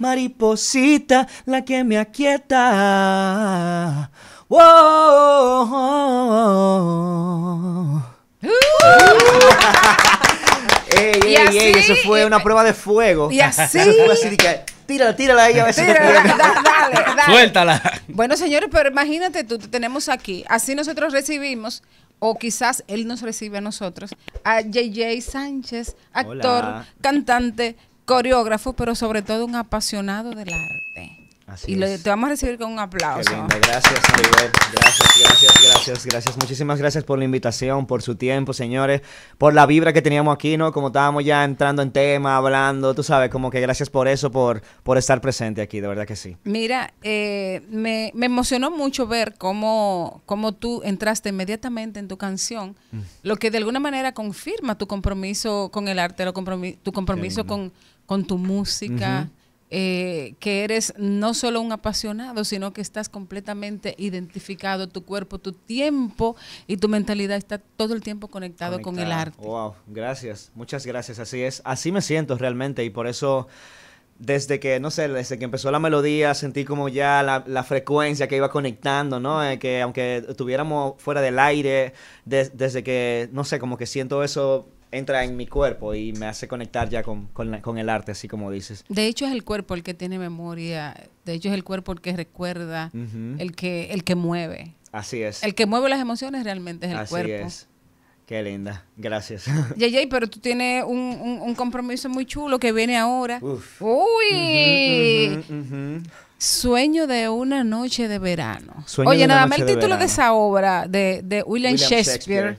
mariposita, la que me aquieta. ¡Wow! Uh. ey, ey, ey, eso fue una prueba de fuego. Y así. tírala, tírala a ver dale, dale. Suéltala. Bueno, señores, pero imagínate tú, te tenemos aquí. Así nosotros recibimos o quizás él nos recibe a nosotros, a JJ Sánchez, actor, cantante, coreógrafo, pero sobre todo un apasionado del arte y lo, te vamos a recibir con un aplauso. Gracias, Gracias, gracias, gracias, Muchísimas gracias por la invitación, por su tiempo, señores, por la vibra que teníamos aquí, ¿no? Como estábamos ya entrando en tema, hablando, tú sabes, como que gracias por eso, por, por estar presente aquí, de verdad que sí. Mira, eh, me, emocionó mucho ver cómo, cómo tú entraste inmediatamente en tu canción, mm. lo que de alguna manera confirma tu compromiso con el arte, tu compromiso con, con tu música. Eh, que eres no solo un apasionado, sino que estás completamente identificado, tu cuerpo, tu tiempo y tu mentalidad está todo el tiempo conectado con el arte. Wow, gracias, muchas gracias, así es, así me siento realmente y por eso desde que, no sé, desde que empezó la melodía, sentí como ya la, la frecuencia que iba conectando, ¿no? Eh, que aunque estuviéramos fuera del aire, desde que, no sé, como que siento eso entra en mi cuerpo y me hace conectar ya con, el arte, así como dices. De hecho es el cuerpo el que tiene memoria, de hecho es el cuerpo el que recuerda, el, que, el que mueve. Así es. El que mueve las emociones realmente es el cuerpo. Así es. Qué linda, gracias. Yay, pero tú tienes un, compromiso muy chulo que viene ahora. ¡Uy! Sueño de una noche de verano. Oye, nada más el título de esa obra de, William, Shakespeare,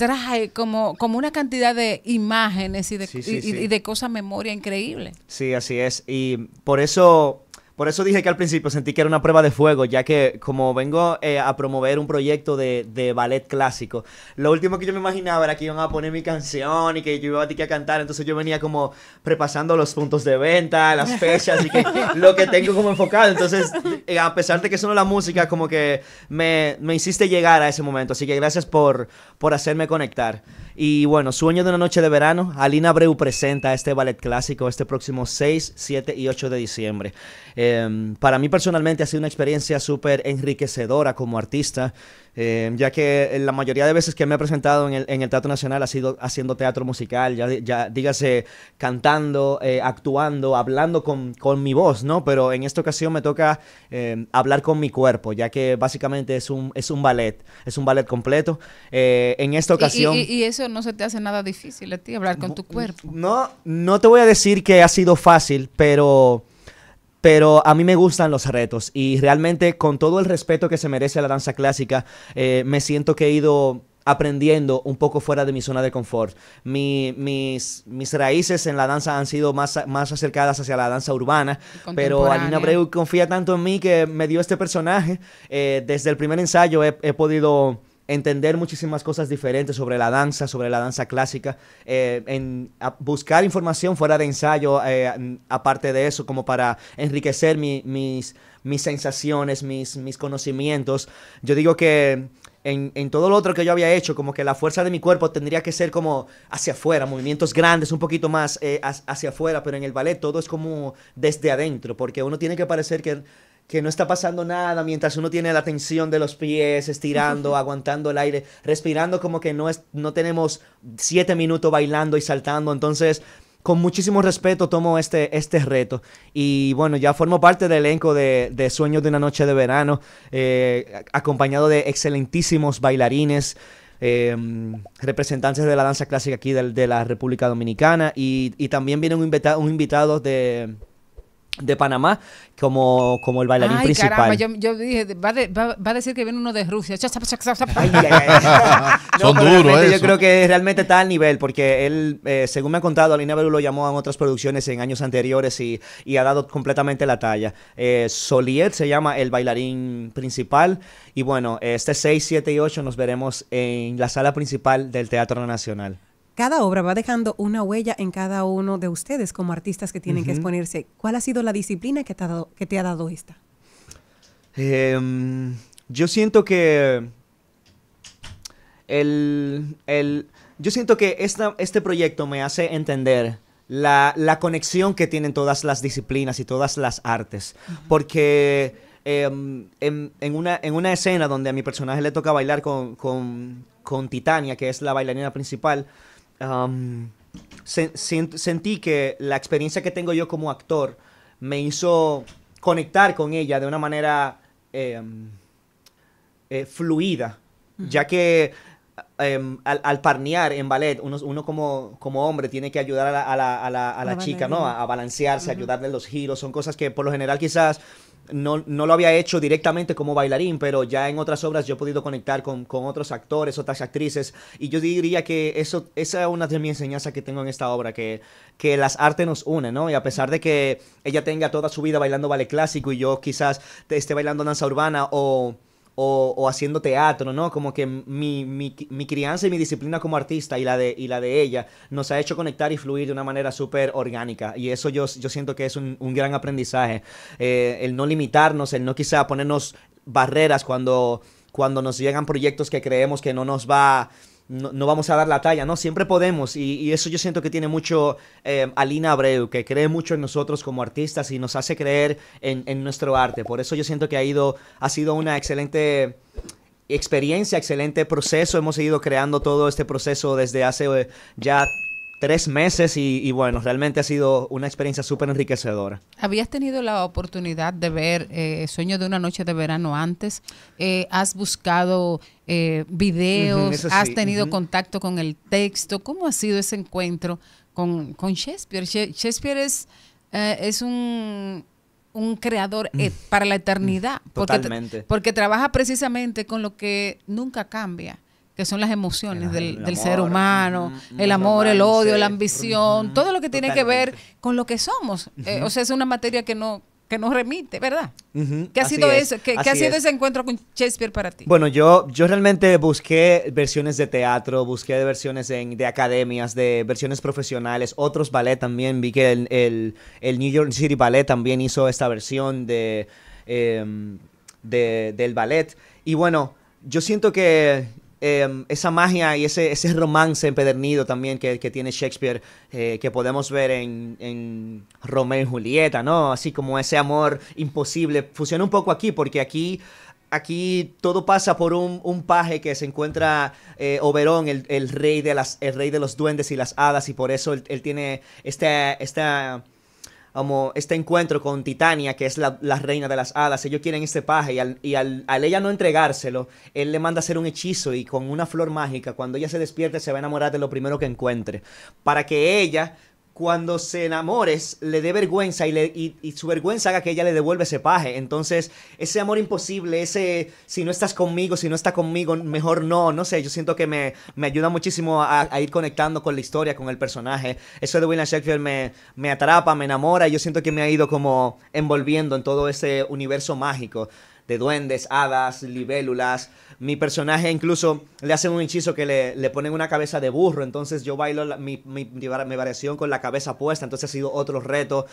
trae como, como una cantidad de imágenes y de, y de cosas memoria increíble. Sí, así es. Y por eso por eso dije que al principio sentí que era una prueba de fuego, ya que como vengo eh, a promover un proyecto de, de, ballet clásico, lo último que yo me imaginaba era que iban a poner mi canción y que yo iba a, que cantar, entonces yo venía como repasando los puntos de venta, las fechas y lo que tengo como enfocado. Entonces, eh, a pesar de que solo la música, como que me, me hiciste llegar a ese momento, así que gracias por, por hacerme conectar. Y bueno, Sueño de una noche de verano, Alina Breu presenta este ballet clásico este próximo 6, 7 y 8 de diciembre. Em, para mí personalmente ha sido una experiencia súper enriquecedora como artista. Em, ya que eh, la mayoría de veces que me he presentado en el, Teatro Nacional ha sido haciendo teatro musical, ya, ya dígase cantando, eh, actuando, hablando con, mi voz, ¿no? Pero en esta ocasión me toca em, hablar con mi cuerpo, ya que básicamente es un, es un ballet, es un ballet completo. Eh, en esta ocasión... y, eso no se te hace nada difícil a ti, hablar con tu cuerpo. No, no te voy a decir que ha sido fácil, pero pero a mí me gustan los retos y realmente con todo el respeto que se merece la danza clásica, eh, me siento que he ido aprendiendo un poco fuera de mi zona de confort. mis, mis raíces en la danza han sido más, más acercadas hacia la danza urbana, pero Alina Breu confía tanto en mí que me dio este personaje. Eh, desde el primer ensayo he, he podido entender muchísimas cosas diferentes sobre la danza, sobre la danza clásica, eh, en buscar información fuera de ensayo, eh, aparte de eso, como para enriquecer mis, mis sensaciones, mis, mis conocimientos. Yo digo que en, todo lo otro que yo había hecho, como que la fuerza de mi cuerpo tendría que ser como hacia afuera, movimientos grandes, un poquito más eh, hacia afuera, pero en el ballet todo es como desde adentro, porque uno tiene que parecer que que no está pasando nada mientras uno tiene la tensión de los pies, estirando, aguantando el aire, respirando como que no, es, no tenemos siete minutos bailando y saltando. Entonces, con muchísimo respeto tomo este, este reto. Y bueno, ya formo parte del elenco de, de Sueños de una Noche de Verano, eh, acompañado de excelentísimos bailarines. Em, representantes de la danza clásica aquí de, la República Dominicana y, también viene un, un invitado de, de Panamá como, el bailarín principal. yo, dije, va, va, a decir que viene uno de Rusia. Son duros, Yo creo que realmente está al nivel, porque él, eh, según me ha contado, Alina Beru lo llamó en otras producciones en años anteriores y, ha dado completamente la talla. Eh, se llama el bailarín principal. Y bueno, este 6, 7 y 8 nos veremos en la sala principal del Teatro Nacional cada obra va dejando una huella en cada uno de ustedes como artistas que tienen que exponerse. ¿Cuál ha sido la disciplina que te ha dado, esta? Em, yo siento que el, yo siento que este proyecto me hace entender la, conexión que tienen todas las disciplinas y todas las artes. Porque em, en, una, en, una, escena donde a mi personaje le toca bailar con, con Titania, que es la bailarina principal, sentí que la experiencia que tengo yo como actor me hizo conectar con ella de una manera em, eh, fluida, ya que em, al, parnear en ballet, uno, como, hombre tiene que ayudar a la, chica, ¿no? A, balancearse, a ayudarle los giros, son cosas que por lo general quizás no, no, lo había hecho directamente como bailarín, pero ya en otras obras yo he podido conectar con, otros actores, otras actrices, y yo diría que eso, esa es una de mis enseñanzas que tengo en esta obra, que, que las artes nos unen, ¿no? Y a pesar de que ella tenga toda su vida bailando ballet clásico y yo quizás esté bailando danza urbana o o, haciendo teatro, ¿no? Como que mi, crianza y mi disciplina como artista y la, de, la de ella nos ha hecho conectar y fluir de una manera súper orgánica. Y eso yo, yo siento que es un, gran aprendizaje. Eh, el no limitarnos, el no quizá ponernos barreras cuando, cuando nos llegan proyectos que creemos que no nos va no, no, vamos a dar la talla, no, siempre podemos y, y eso yo siento que tiene mucho eh, Alina Abreu, que cree mucho en nosotros como artistas y nos hace creer en, en, nuestro arte, por eso yo siento que ha, ido, ha sido una excelente experiencia, excelente proceso, hemos ido creando todo este proceso desde hace eh, ya tres meses y, bueno, realmente ha sido una experiencia súper enriquecedora. ¿Habías tenido la oportunidad de ver eh, Sueño de una noche de verano antes? Eh, ¿Has buscado eh, videos? ¿Has tenido contacto con el texto? ¿Cómo ha sido ese encuentro con, Shakespeare? Shakespeare es, eh, es un, un creador e, mm. para la eternidad. Totalmente. porque trabaja precisamente con lo que nunca cambia que son las emociones del, ser humano, el amor, el odio, la ambición, todo lo que tiene que ver con lo que somos. Eh, o sea, es una materia que no nos remite, ¿verdad? ¿Qué ha sido eso? ¿Qué, ese encuentro con Shakespeare para ti? Bueno, yo, yo realmente busqué versiones de teatro, busqué versiones de academias, de versiones profesionales, otros ballet también. Vi que el, el, el New York City Ballet también hizo esta versión de, em, del ballet. Y bueno, yo siento que Em, esa magia y ese, ese romance empedernido también que, tiene Shakespeare, eh, que podemos ver en, en, Romeo y Julieta, ¿no? Así como ese amor imposible. Funciona un poco aquí, porque aquí, aquí todo pasa por un, paje que se encuentra eh, Oberón, el, rey de las, el rey de los duendes y las hadas, y por eso él, tiene esta como este encuentro con Titania, que es la, reina de las hadas. Ellos quieren este paje y, al, al, ella no entregárselo, él le manda hacer un hechizo y con una flor mágica, cuando ella se despierte, se va a enamorar de lo primero que encuentre. Para que ella cuando se enamores le dé vergüenza y, su vergüenza haga que ella le devuelva ese paje. Entonces, ese amor imposible, ese si no estás conmigo, si no está conmigo, mejor no, no sé, yo siento que me, ayuda muchísimo a, ir conectando con la historia, con el personaje. Eso de William Shakespeare me, me atrapa, me enamora y yo siento que me ha ido como envolviendo en todo ese universo mágico de duendes, hadas, libélulas. Mi personaje incluso le hacen un hechizo que le, ponen una cabeza de burro, entonces yo bailo mi, mi, mi, variación con la cabeza puesta, entonces ha sido otro reto.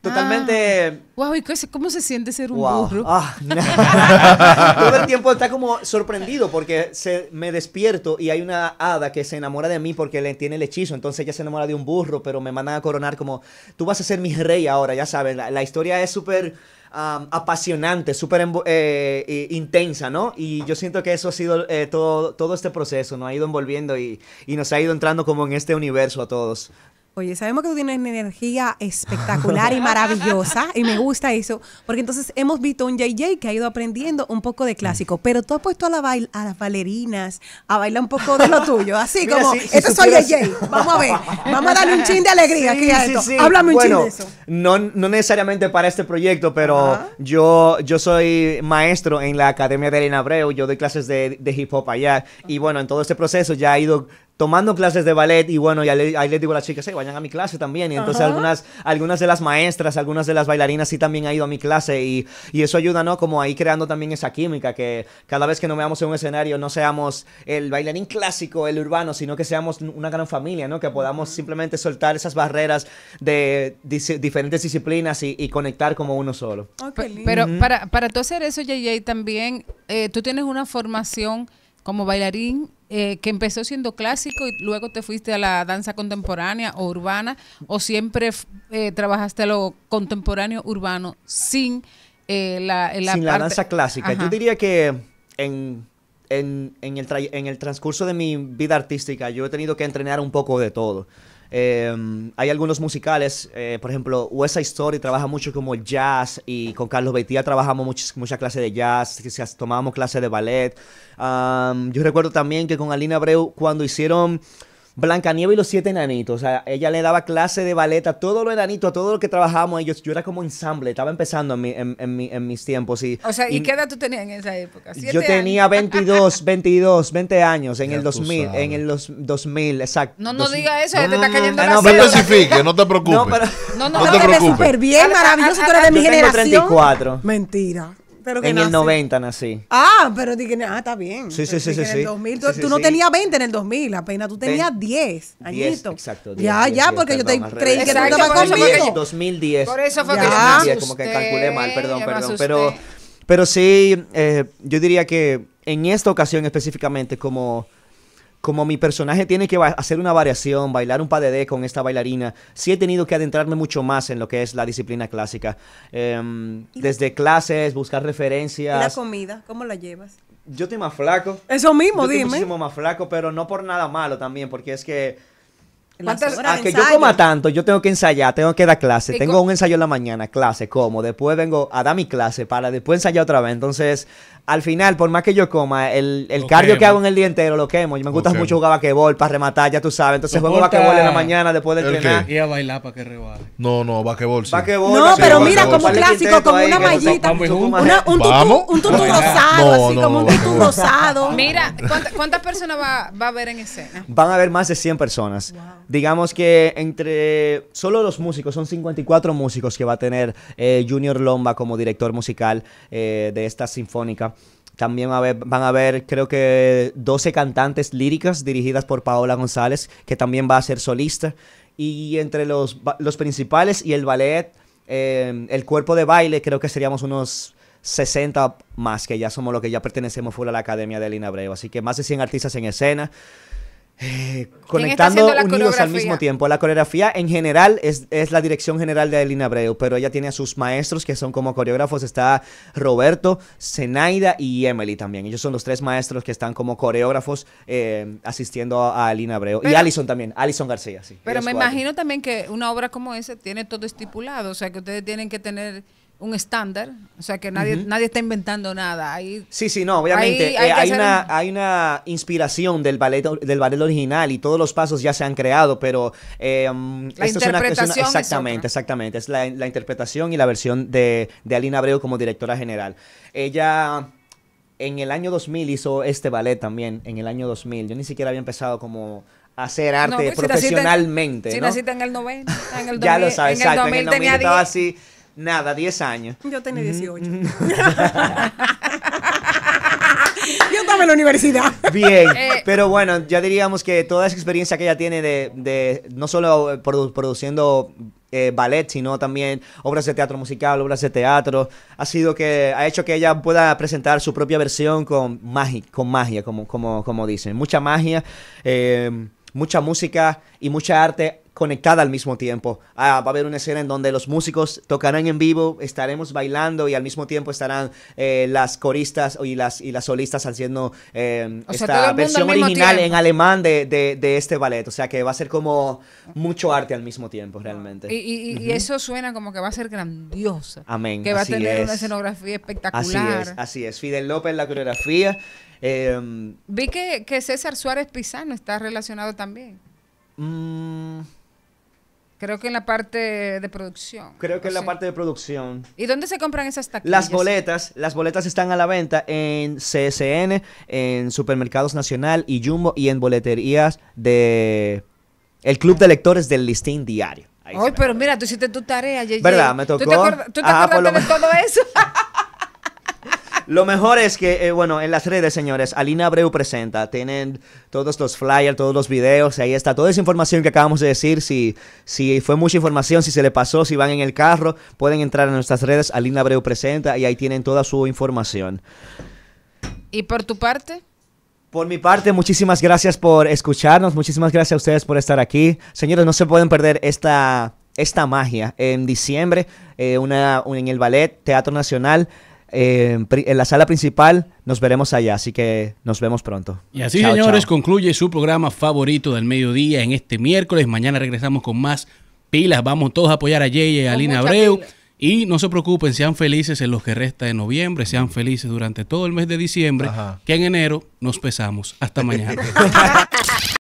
Totalmente. wow, ah. ¿y cómo se siente ser un burro? Ah. Todo el tiempo está como sorprendido porque se, me despierto y hay una hada que se enamora de mí porque le tiene el hechizo. Entonces ella se enamora de un burro, pero me mandan a coronar como tú vas a ser mi rey ahora, ya sabes. La, historia es súper. apasionante, súper eh, intensa, ¿no? Y yo siento que eso ha sido eh, todo, todo este proceso, nos ha ido envolviendo y, y nos ha ido entrando como en este universo a todos. Oye, sabemos que tú tienes una energía espectacular y maravillosa, y me gusta eso, porque entonces hemos visto un JJ que ha ido aprendiendo un poco de clásico, pero tú has puesto a, la bail a las bailarinas a bailar un poco de lo tuyo, así como, eso soy JJ, vamos a ver, vamos a darle un chin de alegría aquí a esto. Háblame un chin de eso. No, no necesariamente para este proyecto, pero yo, yo soy maestro en la Academia de Elena Abreu, yo doy clases de, de hip hop allá, y bueno, en todo este proceso ya ha ido tomando clases de ballet y bueno, ya ahí, les digo a las chicas, hey, vayan a mi clase también. Y entonces algunas, algunas de las maestras, algunas de las bailarinas sí también han ido a mi clase y, eso ayuda, ¿no? Como ahí creando también esa química, que cada vez que nos veamos en un escenario no seamos el bailarín clásico, el urbano, sino que seamos una gran familia, ¿no? Que podamos simplemente soltar esas barreras de diferentes disciplinas y, conectar como uno solo. Ah, pero para, para tú hacer eso, JJ, también eh, tú tienes una formación como bailarín eh, que empezó siendo clásico y luego te fuiste a la danza contemporánea o urbana, o siempre eh, trabajaste lo contemporáneo urbano sin eh, eh, la, sin la danza clásica. Yo diría que en, en el transcurso de mi vida artística yo he tenido que entrenar un poco de todo. Em, hay algunos musicales, eh, por ejemplo, USA Story trabaja mucho como el jazz y con Carlos Betía trabajamos muchas mucha clases de jazz, tomábamos clases de ballet. yo recuerdo también que con Alina Abreu cuando hicieron Blancanieves y los siete enanitos. O sea, ella le daba clase de ballet a todos los enanitos, a todo lo que trabajábamos. ellos, yo era como ensamble, estaba empezando en, en, en, en mis tiempos. Y, o sea, ¿y, qué edad tú tenías en esa época? Yo tenía 22, 22, 20 años en el 2000. En el 2000, exacto. No no diga eso, no, te está cayendo no, la No te especifique, no te preocupes. No, no no, no, no, te no, no, bien, maravilloso, tú eres de mi no, no, no, 34. Mentira. Pero que en nací. el 90 nací. Ah, pero dije, ah, está bien. Sí, sí, sí, sí. En el 2000, tú, tú no tenías 20 en el 2000, apenas tú tenías 10 añitos. Exacto. 10, ya, 10, ya, 10, porque yo te creí que tú estaba conmigo. 2010. Por eso fue ya. que yo me como que calculé mal, perdón, perdón. Pero, pero sí, eh, yo diría que en esta ocasión específicamente, como como mi personaje tiene que hacer una variación, bailar un de D con esta bailarina, sí he tenido que adentrarme mucho más en lo que es la disciplina clásica. Em, desde clases, buscar referencias. ¿Y ¿La comida? ¿Cómo la llevas? Yo estoy más flaco. Eso mismo, dime. Estoy muchísimo más flaco, pero no por nada malo también, porque es que... ¿Cuántas a que yo coma tanto, yo tengo que ensayar, tengo que dar clase. Tengo un ensayo en la mañana, clase, como. Después vengo a dar mi clase para después ensayar otra vez. Entonces, al final, por más que yo coma, el, el cardio que hago en el día entero lo quemo. Yo me gusta mucho jugar vaquebol para rematar, ya tú sabes. Entonces juego vaquebol en la mañana después de entrenar. Y a bailar para que rebale. No, no, vaquebol sí. no, pero mira, como clásico, como una mallita. un tutú, rosado, así como un tutú rosado. Mira, ¿cuántas personas va, a haber en escena? Van a haber más de 100 personas. Digamos que entre solo los músicos, son 54 músicos que va a tener eh, Junior Lomba como director musical eh, de esta sinfónica. También van a haber, creo que, 12 cantantes líricas dirigidas por Paola González, que también va a ser solista. Y entre los, los principales y el ballet, eh, el cuerpo de baile, creo que seríamos unos 60 más, que ya somos lo que ya pertenecemos fuera a la Academia de Lina Breva. Así que más de 100 artistas en escena. Eh, conectando unidos al mismo tiempo. La coreografía en general es, la dirección general de Alina Abreu, pero ella tiene a sus maestros que son como coreógrafos. Está Roberto, Zenaida y Emily también. Ellos son los tres maestros que están como coreógrafos eh, asistiendo a Alina Abreu. y Alison también, Alison García, sí. Pero me imagino también que una obra como esa tiene todo estipulado, o sea que ustedes tienen que tener un estándar, o sea que nadie, nadie está inventando nada. Ahí, sí, sí, no, obviamente. hay, eh, una, hay una inspiración del ballet, del ballet original y todos los pasos ya se han creado, pero la exactamente, exactamente. Es la, interpretación y la versión de, Alina Abreu como directora general. Ella en el año 2000 hizo este ballet también, en el año 2000. Yo ni siquiera había empezado como a hacer arte pues, profesionalmente. Si naciste, en el 90, en el 2000, ya lo sabes, en exacto, tenía estaba así Nada, 10 años. Yo tenía 18. Yo estaba en la universidad. Bien, eh, pero bueno, ya diríamos que toda esa experiencia que ella tiene de, de no solo eh, produciendo eh, ballet, sino también obras de teatro musical, obras de teatro, ha sido que ha hecho que ella pueda presentar su propia versión con magia, con magia como, como, como dicen. Mucha magia, mucha música y mucha arte conectada al mismo tiempo. Ah, va a haber una escena en donde los músicos tocarán en vivo, estaremos bailando y al mismo tiempo estarán eh, las coristas y las, y las solistas haciendo em, esta versión original en alemán de, este ballet. O sea que va a ser como mucho arte al mismo tiempo, realmente. Y, eso suena como que va a ser grandioso. Amén. Que va a tener una escenografía espectacular. Así es, así es. Fidel López, la coreografía. Em, Vi que, César Suárez Pizano está relacionado también. Mm, Creo que en la parte de producción. Creo que en la parte de producción. ¿Y dónde se compran esas taquillas? Las boletas, las boletas están a la venta en CSN, en Supermercados Nacional y Jumbo y en boleterías de el Club de Lectores del Listín Diario. Ay, pero mira, tú hiciste tu tarea, Yeye. ¿Verdad? Me tocó. ¿Tú te, ah, de todo eso? Lo mejor es que, eh, bueno, en las redes, señores, Alina Abreu presenta. Tienen todos los flyers, todos los videos, ahí está toda esa información que acabamos de decir. Si, si fue mucha información, si se le pasó, si van en el carro, pueden entrar a nuestras redes, Alina Abreu presenta, y ahí tienen toda su información. ¿Y por tu parte? Por mi parte, muchísimas gracias por escucharnos, muchísimas gracias a ustedes por estar aquí. Señores, no se pueden perder esta, esta magia. En diciembre, eh, una, en el Ballet Teatro Nacional, en la sala principal. Nos veremos allá, así que nos vemos pronto. Y así, señores, concluye su programa favorito del mediodía en este miércoles. Mañana regresamos con más pilas. Vamos todos a apoyar a Jay y a Lina Abreu. Y no se preocupen, sean felices en los que resta de noviembre, sean felices durante todo el mes de diciembre, que en enero nos pesamos. Hasta mañana.